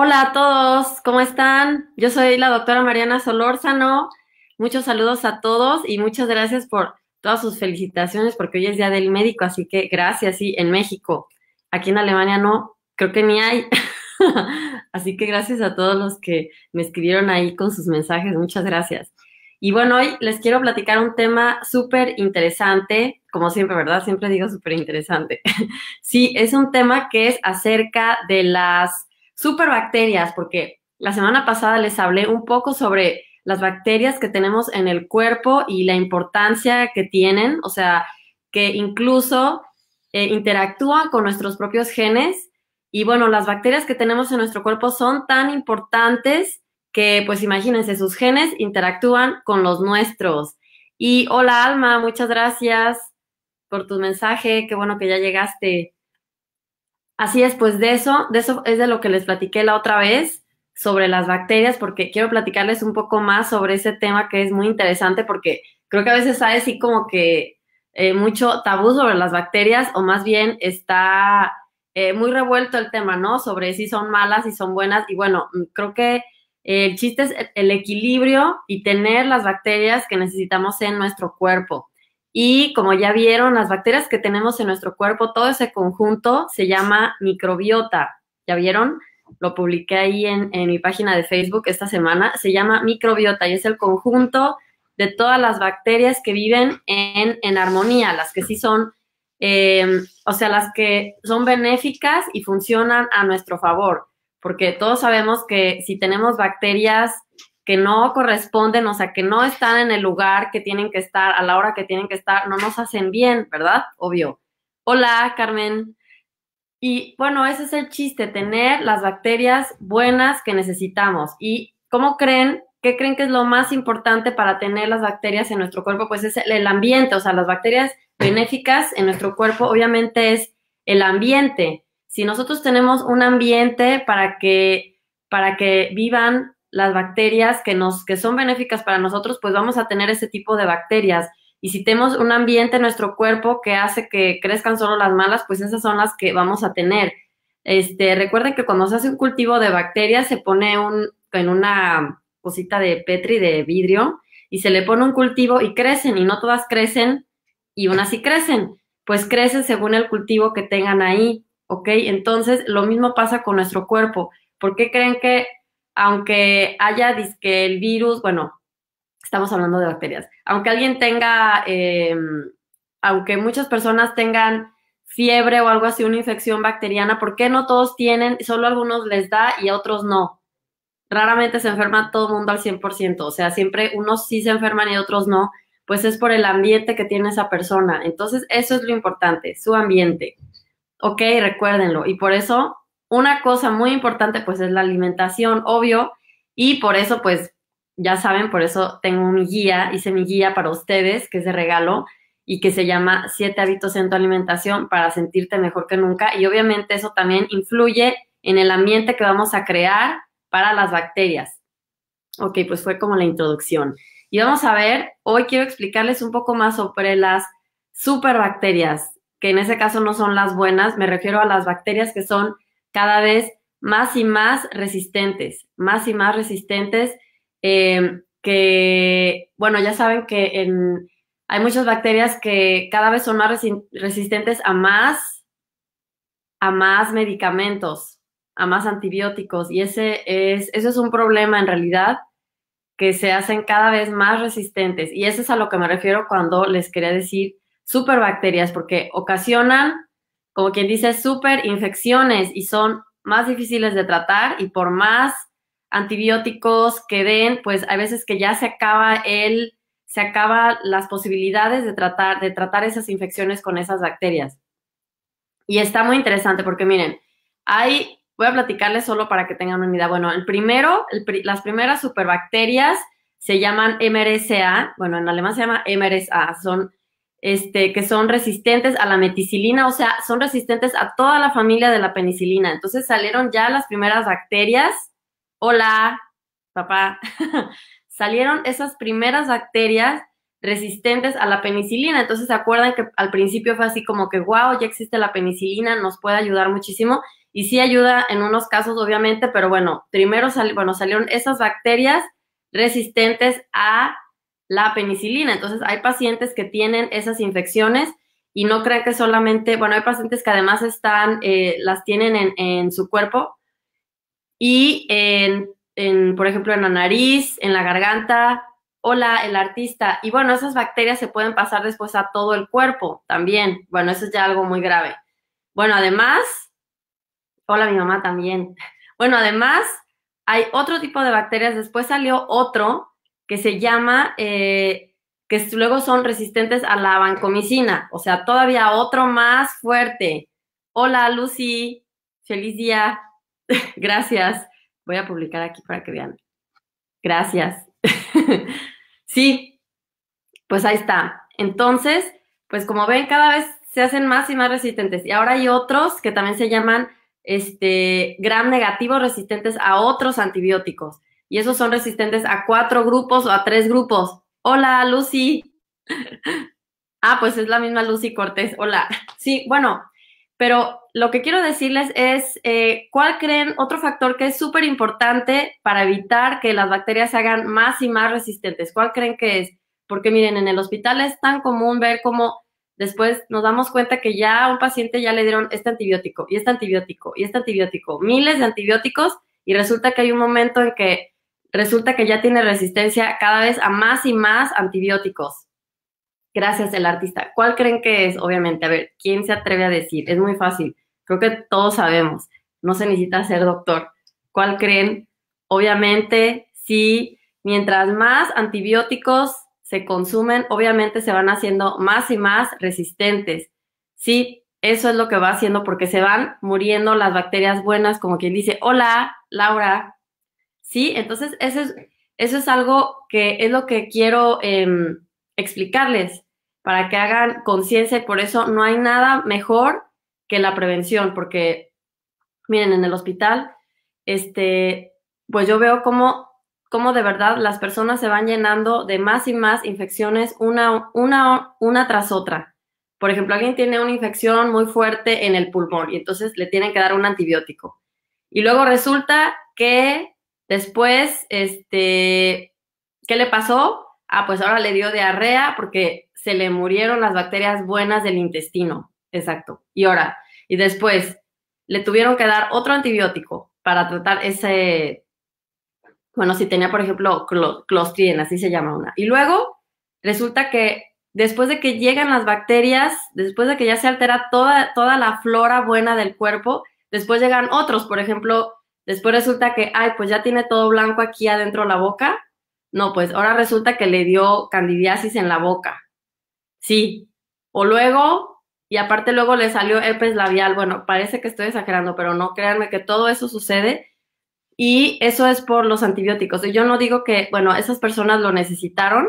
Hola a todos, ¿cómo están? Yo soy la doctora Mariana Solórzano. Muchos saludos a todos y muchas gracias por todas sus felicitaciones porque hoy es Día del Médico, así que gracias, sí, en México. Aquí en Alemania no, creo que ni hay. así que gracias a todos los que me escribieron ahí con sus mensajes, muchas gracias. Y bueno, hoy les quiero platicar un tema súper interesante, como siempre, ¿verdad? Siempre digo súper interesante. sí, es un tema que es acerca de las bacterias, porque la semana pasada les hablé un poco sobre las bacterias que tenemos en el cuerpo y la importancia que tienen, o sea, que incluso eh, interactúan con nuestros propios genes. Y bueno, las bacterias que tenemos en nuestro cuerpo son tan importantes que, pues imagínense, sus genes interactúan con los nuestros. Y hola Alma, muchas gracias por tu mensaje, qué bueno que ya llegaste. Así es, pues de eso, de eso es de lo que les platiqué la otra vez sobre las bacterias, porque quiero platicarles un poco más sobre ese tema que es muy interesante, porque creo que a veces hay así como que eh, mucho tabú sobre las bacterias, o más bien está eh, muy revuelto el tema, ¿no? Sobre si son malas, y son buenas, y bueno, creo que eh, el chiste es el equilibrio y tener las bacterias que necesitamos en nuestro cuerpo. Y como ya vieron, las bacterias que tenemos en nuestro cuerpo, todo ese conjunto se llama microbiota. ¿Ya vieron? Lo publiqué ahí en, mi página de Facebook esta semana. Se llama microbiota y es el conjunto de todas las bacterias que viven en, armonía, las que sí son, em, o sea, las que son benéficas y funcionan a nuestro favor porque todos sabemos que si tenemos bacterias que no corresponden, o sea, que no están en el lugar que tienen que estar, a la hora que tienen que estar, no nos hacen bien, ¿verdad? Obvio. Hola, Carmen. Y bueno, ese es el chiste, tener las bacterias buenas que necesitamos. ¿Y cómo creen? ¿Qué creen que es lo más importante para tener las bacterias en nuestro cuerpo? Pues es el ambiente, o sea, las bacterias benéficas en nuestro cuerpo obviamente es el ambiente. Si nosotros tenemos un ambiente para que, para que vivan las bacterias que, nos, que son benéficas para nosotros, pues vamos a tener ese tipo de bacterias. Y si tenemos un ambiente en nuestro cuerpo que hace que crezcan solo las malas, pues esas son las que vamos a tener. Este, recuerden que cuando se hace un cultivo de bacterias, se pone un, en una cosita de Petri de vidrio y se le pone un cultivo y crecen y no todas crecen y unas sí crecen, pues crecen según el cultivo que tengan ahí, ¿ok? Entonces, lo mismo pasa con nuestro cuerpo. ¿Por qué creen que aunque haya disque el virus, bueno, estamos hablando de bacterias, aunque alguien tenga, em, aunque muchas personas tengan fiebre o algo así, una infección bacteriana, ¿por qué no todos tienen, solo algunos les da y otros no? Raramente se enferma todo el mundo al 100%, o sea, siempre unos sí se enferman y otros no, pues es por el ambiente que tiene esa persona. Entonces, eso es lo importante, su ambiente. Ok, recuérdenlo. Y por eso una cosa muy importante pues es la alimentación, obvio, y por eso pues ya saben, por eso tengo mi guía, hice mi guía para ustedes, que es de regalo y que se llama Siete hábitos en tu alimentación para sentirte mejor que nunca. Y obviamente eso también influye en el ambiente que vamos a crear para las bacterias. Ok, pues fue como la introducción. Y vamos a ver, hoy quiero explicarles un poco más sobre las superbacterias, que en ese caso no son las buenas, me refiero a las bacterias que son cada vez más y más resistentes, más y más resistentes, eh, que, bueno, ya saben que en, hay muchas bacterias que cada vez son más resistentes a más, a más medicamentos, a más antibióticos, y ese eso es un problema en realidad que se hacen cada vez más resistentes. Y eso es a lo que me refiero cuando les quería decir superbacterias, porque ocasionan como quien dice, superinfecciones infecciones y son más difíciles de tratar y por más antibióticos que den, pues hay veces que ya se acaba el, se acaban las posibilidades de tratar, de tratar esas infecciones con esas bacterias. Y está muy interesante porque miren, hay, voy a platicarles solo para que tengan una idea. Bueno, el primero, las primeras superbacterias se llaman MRSA, bueno, en alemán se llama MRSA, son este, que son resistentes a la meticilina, o sea, son resistentes a toda la familia de la penicilina. Entonces salieron ya las primeras bacterias. Hola, papá. salieron esas primeras bacterias resistentes a la penicilina. Entonces, ¿se acuerdan que al principio fue así como que, wow, ya existe la penicilina, nos puede ayudar muchísimo? Y sí ayuda en unos casos, obviamente, pero bueno, primero salieron esas bacterias resistentes a la penicilina. Entonces, hay pacientes que tienen esas infecciones y no crean que solamente, bueno, hay pacientes que además están, eh, las tienen en, su cuerpo y en, en, por ejemplo, en la nariz, en la garganta, hola, el artista. Y bueno, esas bacterias se pueden pasar después a todo el cuerpo también. Bueno, eso es ya algo muy grave. Bueno, además, hola mi mamá también. Bueno, además, hay otro tipo de bacterias, después salió otro que se llama, eh, que luego son resistentes a la bancomicina, o sea, todavía otro más fuerte. Hola Lucy, feliz día, gracias. Voy a publicar aquí para que vean. Gracias. sí, pues ahí está. Entonces, pues como ven, cada vez se hacen más y más resistentes. Y ahora hay otros que también se llaman este, gram negativo resistentes a otros antibióticos y esos son resistentes a cuatro grupos o a tres grupos. Hola, Lucy. ah, pues es la misma Lucy Cortés. Hola. Sí, bueno, pero lo que quiero decirles es eh, cuál creen otro factor que es súper importante para evitar que las bacterias se hagan más y más resistentes. ¿Cuál creen que es? Porque miren, en el hospital es tan común ver cómo después nos damos cuenta que ya a un paciente ya le dieron este antibiótico y este antibiótico y este antibiótico, miles de antibióticos y resulta que hay un momento en que resulta que ya tiene resistencia cada vez a más y más antibióticos. Gracias el artista. ¿Cuál creen que es? Obviamente, a ver, ¿quién se atreve a decir? Es muy fácil. Creo que todos sabemos. No se necesita ser doctor. ¿Cuál creen? Obviamente, sí. Mientras más antibióticos se consumen, obviamente se van haciendo más y más resistentes. Sí, eso es lo que va haciendo porque se van muriendo las bacterias buenas, como quien dice, hola, Laura, ¿sí? Entonces, eso es, es algo que es lo que quiero em, explicarles para que hagan conciencia y por eso no hay nada mejor que la prevención, porque, miren, en el hospital, este, pues yo veo cómo, cómo de verdad las personas se van llenando de más y más infecciones una, una, una tras otra. Por ejemplo, alguien tiene una infección muy fuerte en el pulmón y entonces le tienen que dar un antibiótico. Y luego resulta que Después, este, ¿qué le pasó? Ah, pues ahora le dio diarrea porque se le murieron las bacterias buenas del intestino. Exacto. Y ahora, y después, le tuvieron que dar otro antibiótico para tratar ese, bueno, si tenía, por ejemplo, clostridium, así se llama una. Y luego, resulta que después de que llegan las bacterias, después de que ya se altera toda, toda la flora buena del cuerpo, después llegan otros, por ejemplo, Después resulta que, ay, pues ya tiene todo blanco aquí adentro la boca. No, pues ahora resulta que le dio candidiasis en la boca. Sí. O luego, y aparte luego le salió herpes labial. Bueno, parece que estoy exagerando, pero no, créanme que todo eso sucede y eso es por los antibióticos. Yo no digo que, bueno, esas personas lo necesitaron,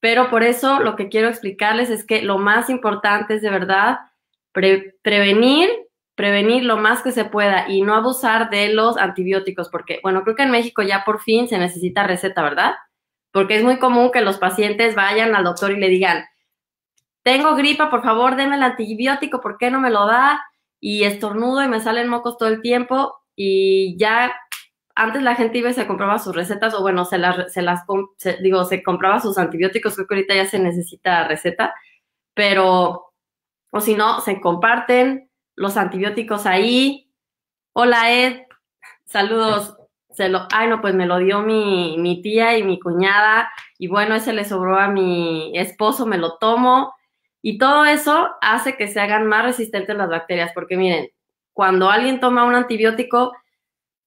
pero por eso lo que quiero explicarles es que lo más importante es de verdad prevenir prevenir lo más que se pueda y no abusar de los antibióticos, porque, bueno, creo que en México ya por fin se necesita receta, ¿verdad? Porque es muy común que los pacientes vayan al doctor y le digan, tengo gripa, por favor, deme el antibiótico, ¿por qué no me lo da? Y estornudo y me salen mocos todo el tiempo y ya antes la gente iba y se compraba sus recetas o bueno, se las, se digo, se compraba sus antibióticos, creo que ahorita ya se necesita receta, pero o si no, se comparten, los antibióticos ahí. Hola Ed, saludos. Se lo, ay, no, pues me lo dio mi, mi tía y mi cuñada y bueno, ese le sobró a mi esposo, me lo tomo. Y todo eso hace que se hagan más resistentes las bacterias, porque miren, cuando alguien toma un antibiótico,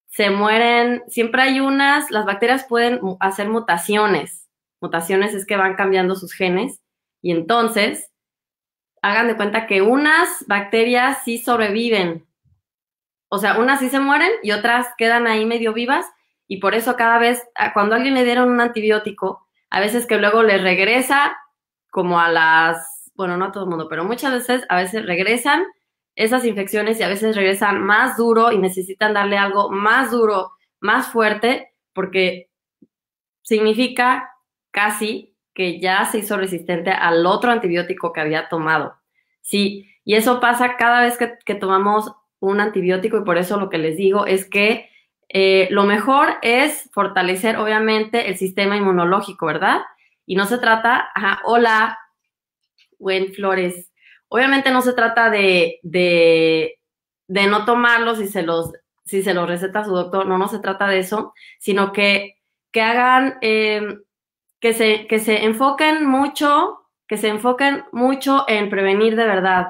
se mueren, siempre hay unas, las bacterias pueden hacer mutaciones. Mutaciones es que van cambiando sus genes y entonces hagan de cuenta que unas bacterias sí sobreviven. O sea, unas sí se mueren y otras quedan ahí medio vivas. Y por eso cada vez, cuando a alguien le dieron un antibiótico, a veces que luego le regresa como a las, bueno, no a todo el mundo, pero muchas veces a veces regresan esas infecciones y a veces regresan más duro y necesitan darle algo más duro, más fuerte, porque significa casi que ya se hizo resistente al otro antibiótico que había tomado. Sí, y eso pasa cada vez que, tomamos un antibiótico y por eso lo que les digo es que eh, lo mejor es fortalecer obviamente el sistema inmunológico, ¿verdad? Y no se trata, ajá, hola, Gwen Flores. Obviamente no se trata de, de, no tomarlo si se los, si se los receta su doctor, no, no se trata de eso, sino que, que hagan em, que se, enfoquen mucho, que se enfoquen mucho en prevenir de verdad.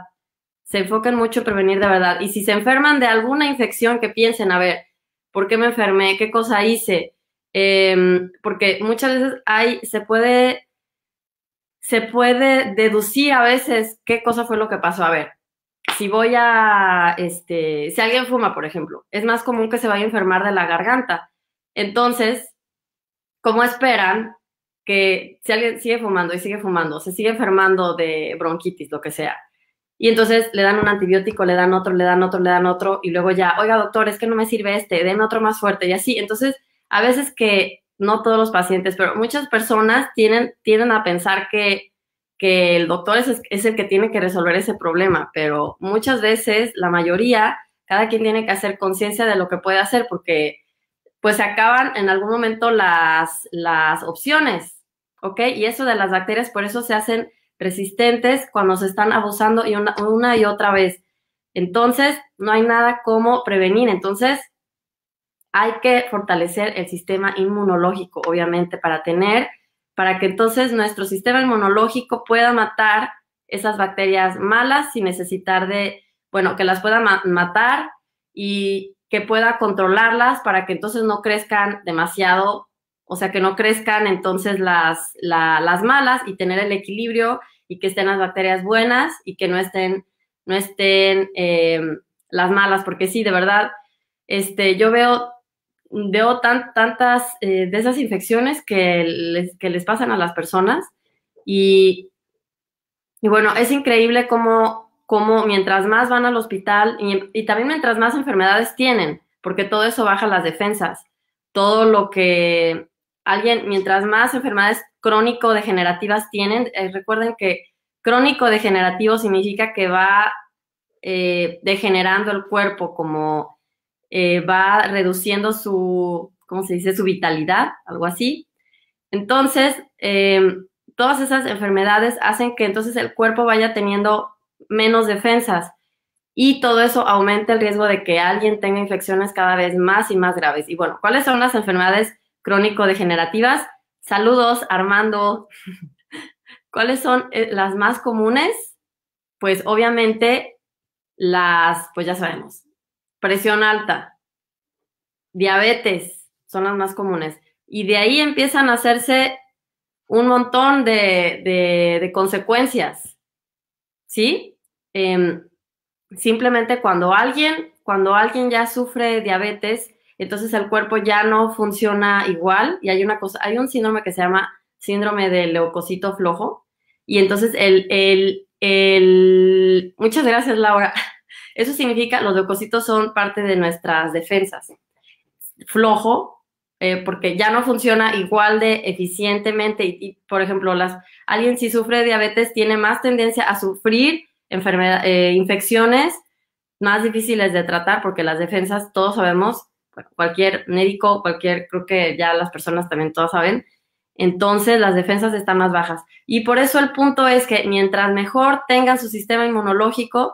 Se enfoquen mucho en prevenir de verdad. Y si se enferman de alguna infección, que piensen, a ver, ¿por qué me enfermé? ¿Qué cosa hice? Em, porque muchas veces hay, se puede, se puede deducir a veces qué cosa fue lo que pasó. A ver, si voy a, este, si alguien fuma, por ejemplo, es más común que se vaya a enfermar de la garganta. Entonces, ¿cómo esperan que si alguien sigue fumando y sigue fumando, se sigue enfermando de bronquitis, lo que sea, y entonces le dan un antibiótico, le dan otro, le dan otro, le dan otro, y luego ya, oiga doctor, es que no me sirve este, den otro más fuerte, y así. Entonces, a veces que, no todos los pacientes, pero muchas personas tienen, tienden a pensar que, el doctor es, el que tiene que resolver ese problema, pero muchas veces, la mayoría, cada quien tiene que hacer conciencia de lo que puede hacer, porque pues se acaban en algún momento las, las opciones. ¿ok? Y eso de las bacterias, por eso se hacen resistentes cuando se están abusando y una, y otra vez. Entonces, no hay nada como prevenir. Entonces, hay que fortalecer el sistema inmunológico, obviamente, para tener, para que entonces nuestro sistema inmunológico pueda matar esas bacterias malas sin necesitar de, bueno, que las pueda matar y que pueda controlarlas para que entonces no crezcan demasiado o sea, que no crezcan entonces las, malas y tener el equilibrio y que estén las bacterias buenas y que no estén, no estén eh, las malas, porque sí, de verdad, este, yo veo, veo tantas eh, de esas infecciones que les, pasan a las personas y, y bueno, es increíble cómo, cómo mientras más van al hospital y, y también mientras más enfermedades tienen, porque todo eso baja las defensas, todo lo que alguien, mientras más enfermedades crónico-degenerativas tienen, eh, recuerden que crónico-degenerativo significa que va eh, degenerando el cuerpo, como eh, va reduciendo su, ¿cómo se dice?, su vitalidad, algo así. Entonces, em, todas esas enfermedades hacen que entonces el cuerpo vaya teniendo menos defensas y todo eso aumenta el riesgo de que alguien tenga infecciones cada vez más y más graves. Y bueno, ¿cuáles son las enfermedades crónico-degenerativas. Saludos, Armando. ¿Cuáles son eh, las más comunes? Pues obviamente las, pues ya sabemos, presión alta, diabetes, son las más comunes. Y de ahí empiezan a hacerse un montón de, consecuencias, ¿sí? Em, simplemente cuando alguien, cuando alguien ya sufre diabetes, entonces el cuerpo ya no funciona igual y hay una cosa, hay un síndrome que se llama síndrome de leucocito flojo y entonces el, el, el, muchas gracias Laura, eso significa los leucocitos son parte de nuestras defensas. Flojo, eh, porque ya no funciona igual de eficientemente y, por ejemplo, las, alguien si sufre diabetes tiene más tendencia a sufrir enfermedad, eh, infecciones más difíciles de tratar porque las defensas, todos sabemos, cualquier médico, cualquier, creo que ya las personas también todas saben. Entonces las defensas están más bajas. Y por eso el punto es que mientras mejor tengan su sistema inmunológico,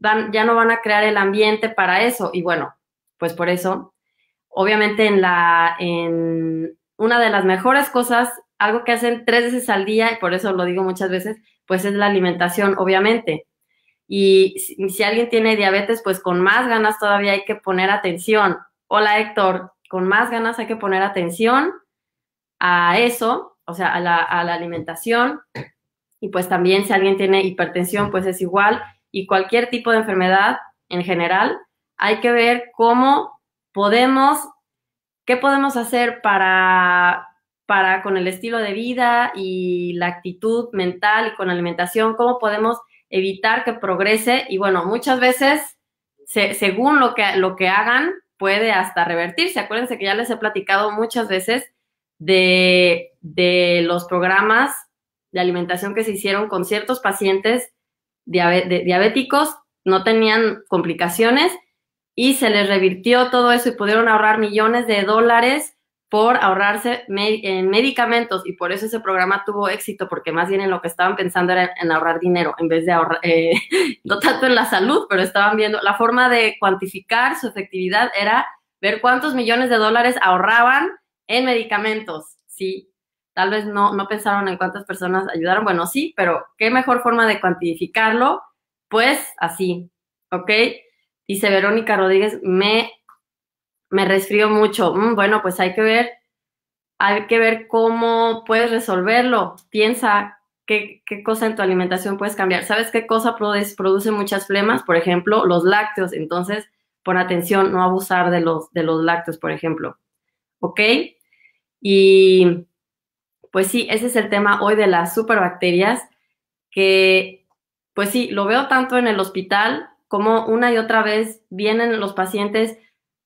ya no van a crear el ambiente para eso. Y bueno, pues por eso, obviamente en la, en una de las mejores cosas, algo que hacen tres veces al día, y por eso lo digo muchas veces, pues es la alimentación, obviamente. Y si alguien tiene diabetes, pues con más ganas todavía hay que poner atención hola Héctor, con más ganas hay que poner atención a eso, o sea, a la, alimentación. Y pues también si alguien tiene hipertensión, pues es igual. Y cualquier tipo de enfermedad en general, hay que ver cómo podemos, qué podemos hacer para, para con el estilo de vida y la actitud mental y con la alimentación, cómo podemos evitar que progrese. Y bueno, muchas veces, según lo que, lo que hagan, puede hasta revertirse. Acuérdense que ya les he platicado muchas veces de, los programas de alimentación que se hicieron con ciertos pacientes diabéticos, no tenían complicaciones y se les revirtió todo eso y pudieron ahorrar millones de dólares por ahorrarse en eh, medicamentos y por eso ese programa tuvo éxito, porque más bien en lo que estaban pensando era en ahorrar dinero, en vez de ahorrar, eh, no tanto en la salud, pero estaban viendo, la forma de cuantificar su efectividad era ver cuántos millones de dólares ahorraban en medicamentos, ¿sí? Tal vez no, no pensaron en cuántas personas ayudaron, bueno, sí, pero qué mejor forma de cuantificarlo, pues así, ¿ok? Dice Verónica Rodríguez, me me resfrío mucho. Mm, bueno, pues hay que ver, hay que ver cómo puedes resolverlo. Piensa qué, qué cosa en tu alimentación puedes cambiar. ¿Sabes qué cosa produce, muchas flemas? Por ejemplo, los lácteos. Entonces, pon atención, no abusar de los, de los lácteos, por ejemplo. ¿Ok? Y pues sí, ese es el tema hoy de las superbacterias, que pues sí, lo veo tanto en el hospital como una y otra vez vienen los pacientes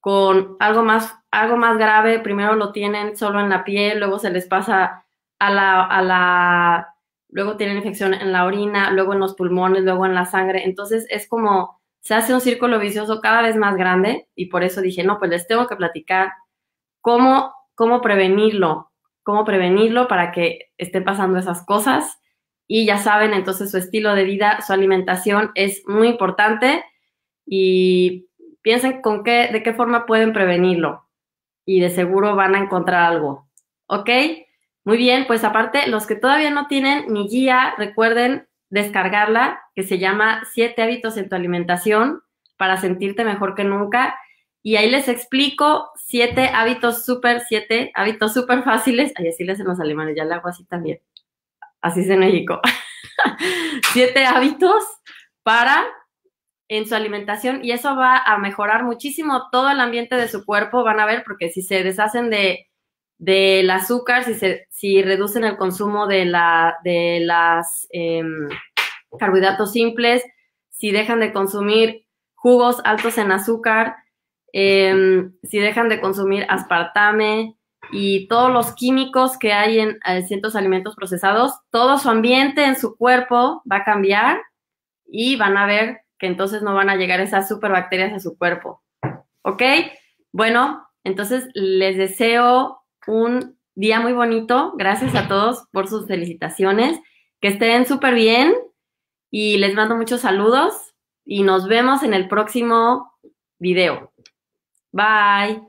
con algo más, algo más grave, primero lo tienen solo en la piel, luego se les pasa a la, a la, luego tienen infección en la orina, luego en los pulmones, luego en la sangre. Entonces es como, se hace un círculo vicioso cada vez más grande y por eso dije, no, pues les tengo que platicar cómo, cómo prevenirlo, cómo prevenirlo para que estén pasando esas cosas. Y ya saben, entonces su estilo de vida, su alimentación es muy importante y piensen con qué, de qué forma pueden prevenirlo y de seguro van a encontrar algo. ¿Ok? Muy bien, pues aparte, los que todavía no tienen mi guía, recuerden descargarla, que se llama Siete hábitos en tu alimentación para sentirte mejor que nunca. Y ahí les explico siete hábitos súper, siete hábitos súper fáciles. Ay, así les en los alemanes, ya le hago así también. Así es en México. siete hábitos para en su alimentación y eso va a mejorar muchísimo todo el ambiente de su cuerpo, van a ver, porque si se deshacen de del azúcar, si, si reducen el consumo de, la, de las em, carbohidratos simples, si dejan de consumir jugos altos en azúcar, em, si dejan de consumir aspartame y todos los químicos que hay en, en eh, ciertos alimentos procesados, todo su ambiente en su cuerpo va a cambiar y van a ver que entonces no van a llegar esas superbacterias a su cuerpo. ¿Ok? Bueno, entonces les deseo un día muy bonito. Gracias a todos por sus felicitaciones. Que estén súper bien y les mando muchos saludos y nos vemos en el próximo video. Bye.